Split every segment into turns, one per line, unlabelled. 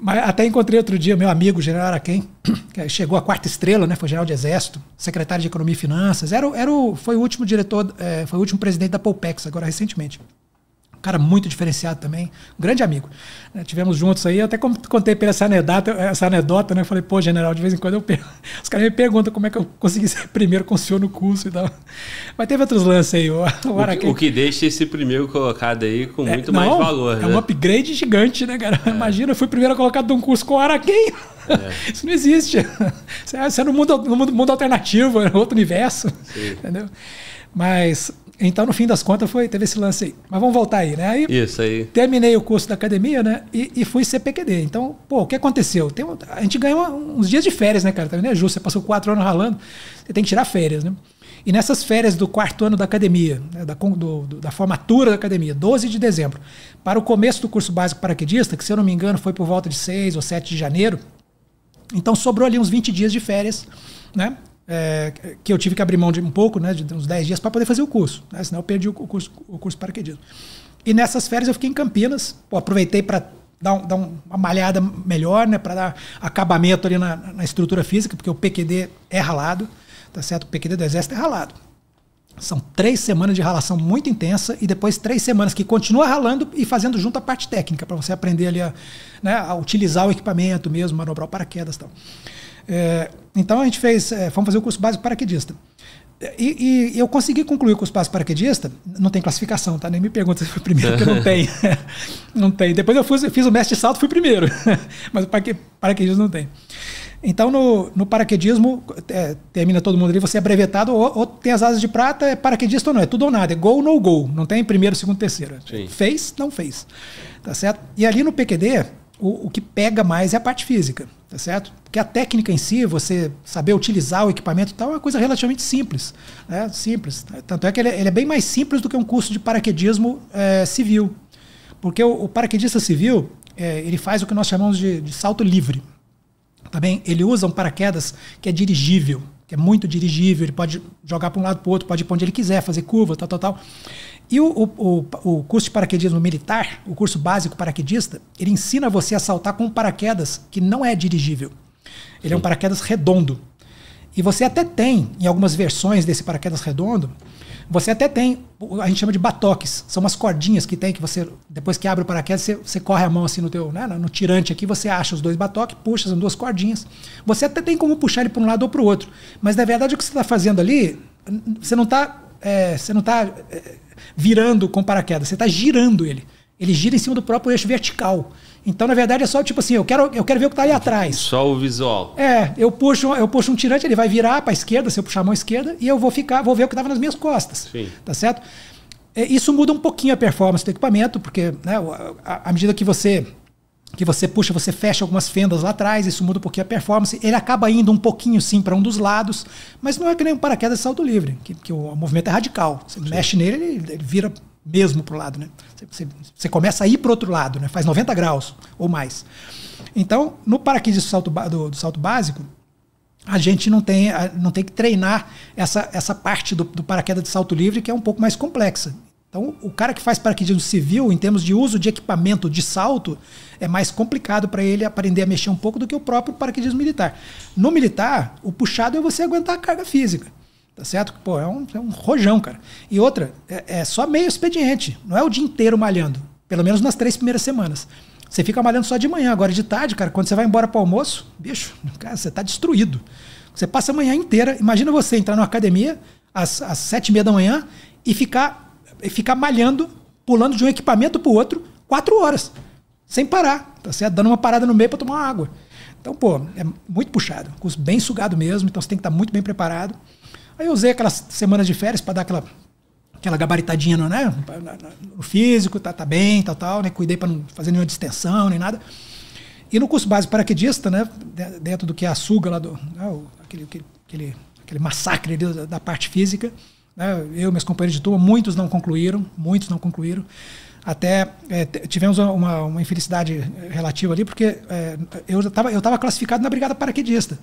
Mas até encontrei outro dia meu amigo, general Araquém, que chegou à quarta estrela, né? Foi general de exército, secretário de economia e finanças. Era, era, foi o último diretor, é, foi o último presidente da Polpex, agora recentemente. Um cara muito diferenciado também, grande amigo. É, tivemos juntos aí, até contei para ele essa anedota, essa anedota, né? Falei, pô, general, de vez em quando eu per... Os caras me perguntam como é que eu consegui ser primeiro com o senhor no curso e tal. Mas teve outros lances aí. O, o, o, que, o que, deixa esse primeiro colocado aí com é, muito não, mais valor. É né? um upgrade gigante, né, cara? É. Imagina, eu fui primeiro colocado de um curso com o Araquém. É. Isso não existe. É, isso é no mundo, no mundo, mundo alternativo, é outro universo. Sim. Entendeu? Mas então, no fim das contas, foi, teve esse lance aí. Mas vamos voltar aí, né? Aí, Isso aí. Terminei o curso da academia, né? E, e fui CPQD. Então, pô, o que aconteceu? Tem, a gente ganhou uns dias de férias, né, cara? Também tá não é justo. Você passou quatro anos ralando, você tem que tirar férias, né? E nessas férias do quarto ano da academia, né, da, do, do, da formatura da academia, 12 de dezembro, para o começo do curso básico paraquedista, que se eu não me engano foi por volta de 6 ou 7 de janeiro, então sobrou ali uns 20 dias de férias, né? é, que eu tive que abrir mão de um pouco, né, de uns 10 dias, para poder fazer o curso. Né, senão eu perdi o curso, o curso paraquedismo. E nessas férias eu fiquei em Campinas, pô, aproveitei para dar, um, dar, uma malhada melhor, né, para dar acabamento ali na, na, estrutura física, porque o PQD é ralado, tá certo? O PQD do Exército é ralado. São três semanas de ralação muito intensa e depois três semanas que continua ralando e fazendo junto a parte técnica, para você aprender ali a, né, a utilizar o equipamento mesmo, manobrar o paraquedas e tal. É, então a gente fez, é, fomos fazer o curso básico paraquedista. E, e, eu consegui concluir o curso básico paraquedista. Não tem classificação, tá? Nem me pergunta se foi primeiro, porque não tem. não tem. Depois eu fui, fiz o mestre de salto, fui primeiro. Mas o paraquedismo não tem. Então, no, no paraquedismo, é, termina todo mundo ali, você é brevetado, ou, ou, tem as asas de prata, é paraquedista ou não, é tudo ou nada, é gol no gol, não tem primeiro, segundo, terceiro. Sim. Fez, não fez. Tá certo? E ali no PQD, o, o que pega mais é a parte física, tá certo? Porque a técnica em si, você saber utilizar o equipamento e tal, é uma coisa relativamente simples. Né? Simples. Tanto é que ele, é, ele é bem mais simples do que um curso de paraquedismo é, civil. Porque o, o paraquedista civil, é, ele faz o que nós chamamos de, de salto livre. Tá bem? Ele usa um paraquedas que é dirigível, que é muito dirigível, ele pode jogar para um lado para o outro, pode ir para onde ele quiser, fazer curva, tal, tal, tal. E o, o, o, curso de paraquedismo militar, o curso básico paraquedista, ele ensina você a saltar com paraquedas que não é dirigível. Ele Sim. é um paraquedas redondo. E você até tem, em algumas versões desse paraquedas redondo, você até tem, a gente chama de batoques, são umas cordinhas que tem que você, depois que abre o paraquedas, você, você corre a mão assim no teu, né, no tirante aqui, você acha os dois batoques, puxa, são duas cordinhas. Você até tem como puxar ele para um lado ou para o outro, mas na verdade o que você está fazendo ali, você não está, é, você não está é, virando com paraquedas, você está girando ele. Ele gira em cima do próprio eixo vertical. Então, na verdade, é só tipo assim, eu quero, eu quero ver o que está ali atrás. Só o visual. É, eu puxo, eu puxo um tirante, ele vai virar para a esquerda, se eu puxar a mão esquerda, e eu vou ficar, vou ver o que estava nas minhas costas. Sim. Tá certo? É, isso muda um pouquinho a performance do equipamento, porque né, à medida que você que você puxa, você fecha algumas fendas lá atrás, isso muda um pouquinho a performance. Ele acaba indo um pouquinho sim para um dos lados, mas não é que nem um paraquedas de salto livre, que, que o movimento é radical. Você sim. mexe nele, ele, ele vira mesmo para o lado, né? Você, você, começa a ir para outro lado, né? Faz 90 graus ou mais. Então, no paraquedas do salto, do, do salto básico, a gente não tem, não tem que treinar essa, essa parte do, do paraquedas de salto livre, que é um pouco mais complexa. Então, o cara que faz paraquedismo civil, em termos de uso de equipamento de salto, é mais complicado para ele aprender a mexer um pouco do que o próprio paraquedismo militar. No militar, o puxado é você aguentar a carga física. Tá certo? Pô, é um, é um rojão, cara. E outra, é, é só meio expediente. Não é o dia inteiro malhando. Pelo menos nas três primeiras semanas. Você fica malhando só de manhã, agora de tarde, cara, quando você vai embora para almoço, bicho, cara, você tá destruído. Você passa a manhã inteira. Imagina você entrar numa academia às, às sete e meia da manhã e ficar ficar malhando, pulando de um equipamento para o outro, quatro horas, sem parar, tá certo? Dando uma parada no meio para tomar água. Então, pô, é muito puxado, curso bem sugado mesmo, então você tem que estar tá muito bem preparado. Aí eu usei aquelas semanas de férias para dar aquela aquela gabaritadinha no, né, no físico, tá, tá bem, tal, tal, né? Cuidei para não fazer nenhuma distensão, nem nada. E no curso básico paraquedista, né, dentro do que é a suga lá do, né, aquele, aquele, aquele massacre da parte física, né? Eu, meus companheiros de turma, muitos não concluíram, muitos não concluíram. Até é, tivemos uma, uma, infelicidade é, relativa ali, porque é, eu estava eu tava classificado na brigada paraquedista.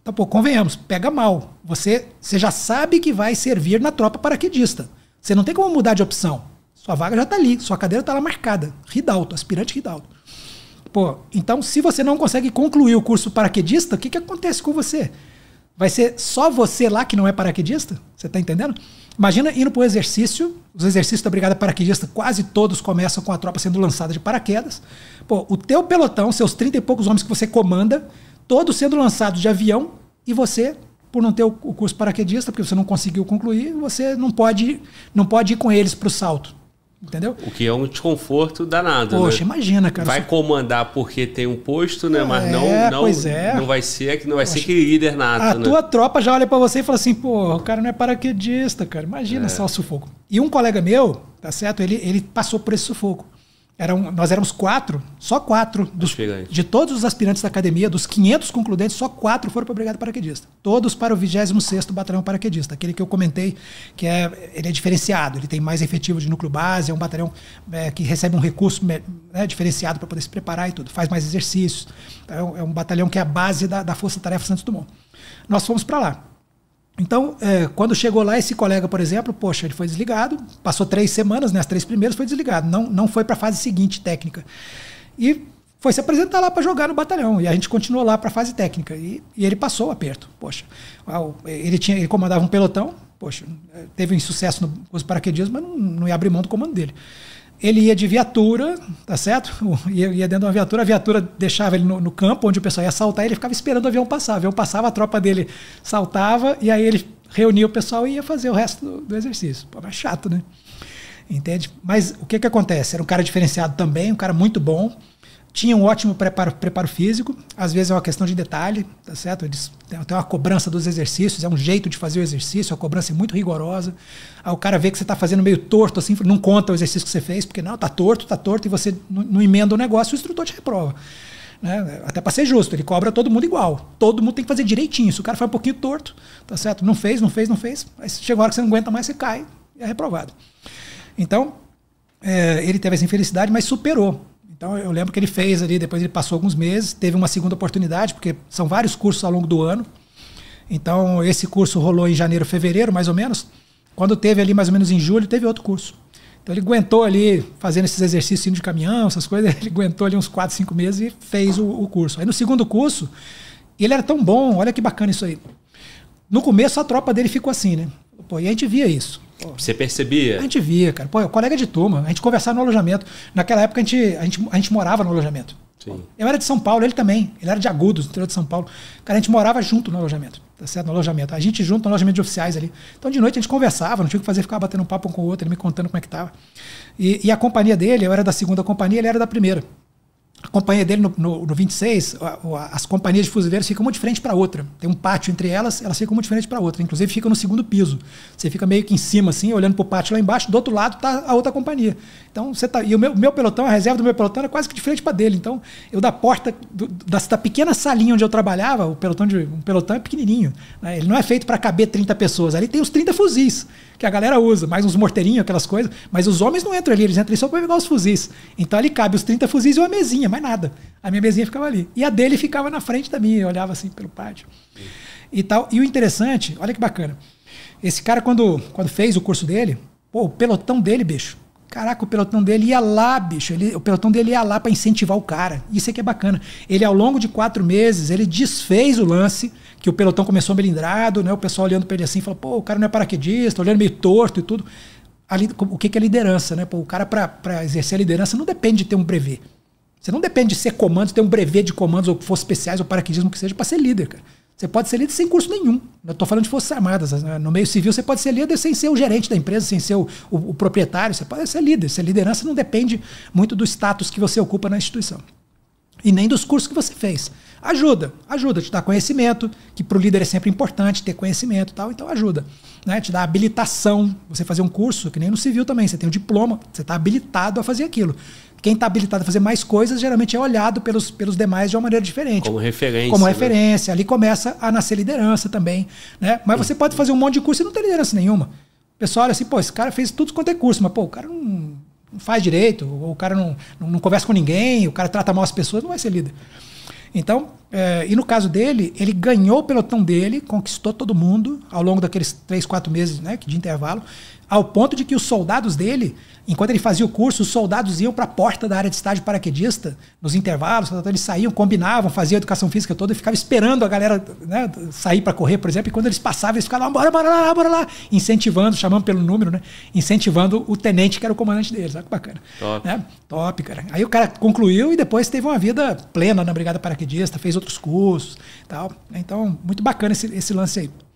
Então, pô, convenhamos, pega mal. Você, você já sabe que vai servir na tropa paraquedista. Você não tem como mudar de opção. Sua vaga já está ali, sua cadeira está lá marcada. Ridalto, aspirante Ridalto. Pô, então se você não consegue concluir o curso paraquedista, o que, que acontece com você? vai ser só você lá que não é paraquedista? Você está entendendo? Imagina indo para o exercício, os exercícios da Brigada Paraquedista quase todos começam com a tropa sendo lançada de paraquedas. Pô, o teu pelotão, seus 30 e poucos homens que você comanda, todos sendo lançados de avião e você, por não ter o curso paraquedista, porque você não conseguiu concluir, você não pode, não pode ir com eles para o salto. Entendeu? O que é um desconforto danado. Né? Poxa, né? imagina, cara. Vai comandar porque tem um posto, né? É, Mas não, não, pois é. não vai ser, não vai ser aquele líder nato. A né? tua tropa já olha para você e fala assim, pô, o cara não é paraquedista, cara. Imagina é. só o sufoco. E um colega meu, tá certo? Ele, ele passou por esse sufoco. Eram, nós éramos quatro, só quatro dos, de todos os aspirantes da academia, dos 500 concludentes, só quatro foram para a Brigada Paraquedista. Todos para o 26º Batalhão Paraquedista, aquele que eu comentei que é, ele é diferenciado, ele tem mais efetivo de núcleo base, é um batalhão é, que recebe um recurso né, diferenciado para poder se preparar e tudo, faz mais exercícios. É então, um, é um batalhão que é a base da, da Força Tarefa Santos Dumont. Nós fomos para lá. Então, é, quando chegou lá, esse colega, por exemplo, poxa, ele foi desligado, passou três semanas, né, as três primeiras foi desligado, não, não foi para a fase seguinte técnica. E foi se apresentar lá para jogar no batalhão. E a gente continuou lá para a fase técnica. E, e ele passou o aperto. Poxa, ele, tinha, ele comandava um pelotão, poxa, teve um sucesso nos com os paraquedistas, mas não, não ia abrir mão do comando dele ele ia de viatura, tá certo? Ia, dentro de uma viatura, a viatura deixava ele no, no, campo, onde o pessoal ia saltar, ele ficava esperando o avião passar. O avião passava, a tropa dele saltava, e aí ele reunia o pessoal e ia fazer o resto do, do exercício. Pô, chato, né? Entende? Mas o que que acontece? Era um cara diferenciado também, um cara muito bom, tinha um ótimo preparo, preparo físico, às vezes é uma questão de detalhe, tá certo? Eles têm uma cobrança dos exercícios, é um jeito de fazer o exercício, é a cobrança é muito rigorosa. Aí o cara vê que você está fazendo meio torto, assim, não conta o exercício que você fez, porque não, tá torto, tá torto, e você não, não emenda o negócio, o instrutor te reprova. Né? Até para ser justo, ele cobra todo mundo igual. Todo mundo tem que fazer direitinho. Se o cara foi um pouquinho torto, tá certo? Não fez, não fez, não fez. Aí chega a hora que você não aguenta mais, você cai, é reprovado. Então, é, ele teve essa infelicidade, mas superou. Então eu lembro que ele fez ali, depois ele passou alguns meses, teve uma segunda oportunidade, porque são vários cursos ao longo do ano. Então esse curso rolou em janeiro, fevereiro, mais ou menos. Quando teve ali mais ou menos em julho, teve outro curso. Então ele aguentou ali, fazendo esses exercícios de caminhão, essas coisas, ele aguentou ali uns 4, 5 meses e fez o, o curso. Aí no segundo curso, ele era tão bom, olha que bacana isso aí. No começo a tropa dele ficou assim, né? Pô, e a gente via isso. Você percebia? A gente via, cara. Pô, eu, é colega de turma, a gente conversava no alojamento. Naquela época a gente, a gente, a gente morava no alojamento. Sim. Eu era de São Paulo, ele também. Ele era de Agudos, do interior de São Paulo. Cara, a gente morava junto no alojamento, tá certo? No alojamento. A gente junto no alojamento de oficiais ali. Então, de noite a gente conversava, não tinha o que fazer, ficava batendo um papo um com o outro, ele me contando como é que tava. E, e a companhia dele, eu era da segunda companhia, ele era da primeira a companhia dele no, no, no 26, as companhias de fuzileiros ficam uma diferente para outra. Tem um pátio entre elas, elas ficam uma diferente para outra. Inclusive fica no segundo piso. Você fica meio que em cima, assim, olhando para o pátio lá embaixo, do outro lado está a outra companhia. Então você tá. E o meu, meu pelotão, a reserva do meu pelotão é quase que diferente para dele. Então, eu da porta, do, da, da, pequena salinha onde eu trabalhava, o pelotão de. Um pelotão é pequenininho. Né? Ele não é feito para caber 30 pessoas. Ali tem os 30 fuzis que a galera usa, mais uns morteirinhos, aquelas coisas. Mas os homens não entram ali, eles entram ali só para pegar os fuzis. Então ali cabe os 30 fuzis e uma mesinha, mais nada. A minha mesinha ficava ali. E a dele ficava na frente da minha, eu olhava assim pelo pátio. E tal. E o interessante, olha que bacana. Esse cara, quando, quando fez o curso dele, pô, o pelotão dele, bicho, Caraca, o pelotão dele ia lá, bicho. Ele, o pelotão dele ia lá para incentivar o cara. Isso é que é bacana. Ele, ao longo de quatro meses, ele desfez o lance, que o pelotão começou melindrado, né? O pessoal olhando para ele assim, falou, pô, o cara não é paraquedista, olhando meio torto e tudo. Ali, o que, que é liderança, né? Pô, o cara, para exercer a liderança, não depende de ter um brevet. Você não depende de ser comando, ter um brevet de comandos, ou que for especiais, ou paraquedismo, que seja, para ser líder, cara. Você pode ser líder sem curso nenhum. Eu estou falando de Forças Armadas. Né? No meio civil, você pode ser líder sem ser o gerente da empresa, sem ser o, o, o proprietário. Você pode ser líder. Ser liderança não depende muito do status que você ocupa na instituição. E nem dos cursos que você fez. Ajuda, ajuda, te dá conhecimento, que para o líder é sempre importante ter conhecimento e tal, então ajuda. Né? Te dá habilitação, você fazer um curso, que nem no civil também, você tem o um diploma, você está habilitado a fazer aquilo. Quem está habilitado a fazer mais coisas geralmente é olhado pelos, pelos demais de uma maneira diferente. Como referência. Como né? referência. Né? Ali começa a nascer liderança também. Né? Mas você pode fazer um monte de curso e não ter liderança nenhuma. O pessoal olha assim, pô, esse cara fez tudo quanto é curso, mas pô, o cara não, não faz direito, ou o cara não, não, não conversa com ninguém, o cara trata mal as pessoas, não vai ser líder. Então, é, e no caso dele, ele ganhou o pelotão dele, conquistou todo mundo ao longo daqueles três, quatro meses né, de intervalo, ao ponto de que os soldados dele, enquanto ele fazia o curso, os soldados iam para a porta da área de estágio paraquedista, nos intervalos, então eles saíam, combinavam, faziam a educação física toda e ficava esperando a galera né, sair para correr, por exemplo, e quando eles passavam, eles ficavam lá, bora, bora lá, bora lá, incentivando, chamando pelo número, né? Incentivando o tenente que era o comandante deles. Olha que bacana. Top. Né? Top, cara. Aí o cara concluiu e depois teve uma vida plena na Brigada Paraquedista, fez outros cursos tal. Então, muito bacana esse, esse lance aí.